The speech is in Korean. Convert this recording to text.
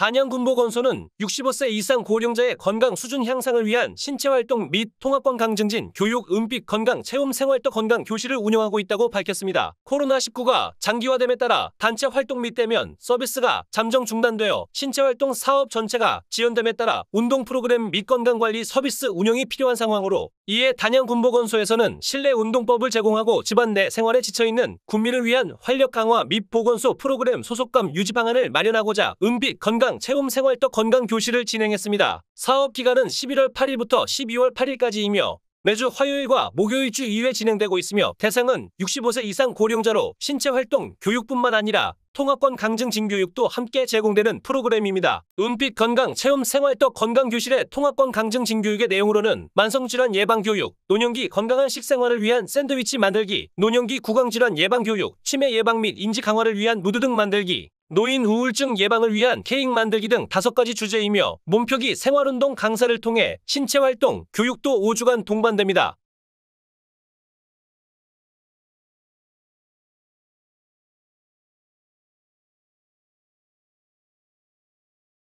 단양군보건소는 65세 이상 고령자의 건강 수준 향상을 위한 신체활동 및 통합권 강증진, 교육, 은빛 건강, 체험 생활도 건강 교실을 운영하고 있다고 밝혔습니다. 코로나19가 장기화됨에 따라 단체 활동 및 대면 서비스가 잠정 중단되어 신체활동 사업 전체가 지연됨에 따라 운동 프로그램 및 건강관리 서비스 운영이 필요한 상황으로 이에 단양군보건소에서는 실내 운동법을 제공하고 집안 내 생활에 지쳐있는 군민을 위한 활력 강화 및 보건소 프로그램 소속감 유지 방안을 마련하고자 은빛 건강 현장 체험 생활터 건강 교실을 진행했습니다. 사업 기간은 11월 8일부터 12월 8일까지이며 매주 화요일과 목요일 주 2회 진행되고 있으며 대상은 65세 이상 고령자로 신체 활동, 교육뿐만 아니라 통합권 강증진 교육도 함께 제공되는 프로그램입니다. 은빛 건강 체험 생활떡 건강 교실의 통합권 강증진 교육의 내용으로는 만성질환 예방 교육, 노년기 건강한 식생활을 위한 샌드위치 만들기, 노년기 구강질환 예방 교육, 치매 예방 및 인지 강화를 위한 무드 등 만들기, 노인 우울증 예방을 위한 케익 만들기 등 다섯 가지 주제이며 몸표기 생활운동 강사를 통해 신체활동, 교육도 5주간 동반됩니다.